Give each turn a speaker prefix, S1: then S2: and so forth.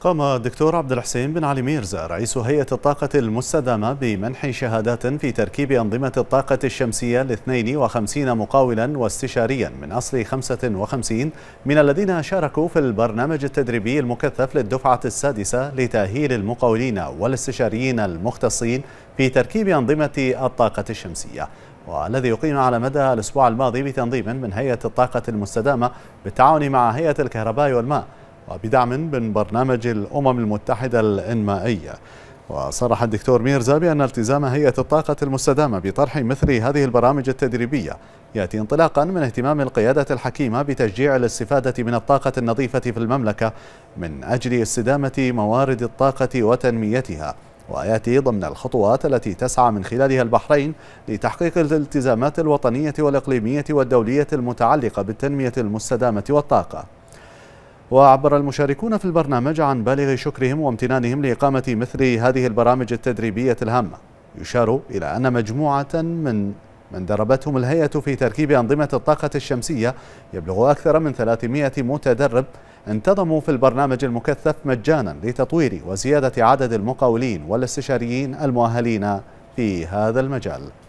S1: قام الدكتور عبد الحسين بن علي ميرزا رئيس هيئة الطاقة المستدامة بمنح شهادات في تركيب أنظمة الطاقة الشمسية ل 52 مقاولا واستشاريا من أصل 55 من الذين شاركوا في البرنامج التدريبي المكثف للدفعة السادسة لتأهيل المقاولين والاستشاريين المختصين في تركيب أنظمة الطاقة الشمسية والذي أقيم على مدى الأسبوع الماضي بتنظيم من هيئة الطاقة المستدامة بالتعاون مع هيئة الكهرباء والماء وبدعم من برنامج الأمم المتحدة الإنمائية وصرح الدكتور ميرزا بأن التزام هيئة الطاقة المستدامة بطرح مثل هذه البرامج التدريبية يأتي انطلاقا من اهتمام القيادة الحكيمة بتشجيع الاستفادة من الطاقة النظيفة في المملكة من أجل استدامة موارد الطاقة وتنميتها وياتي ضمن الخطوات التي تسعى من خلالها البحرين لتحقيق الالتزامات الوطنيه والاقليميه والدوليه المتعلقه بالتنميه المستدامه والطاقه وعبر المشاركون في البرنامج عن بالغ شكرهم وامتنانهم لإقامة مثل هذه البرامج التدريبية الهامة يشار إلى أن مجموعة من من دربتهم الهيئة في تركيب أنظمة الطاقة الشمسية يبلغ أكثر من 300 متدرب انتظموا في البرنامج المكثف مجانا لتطوير وزيادة عدد المقاولين والاستشاريين المؤهلين في هذا المجال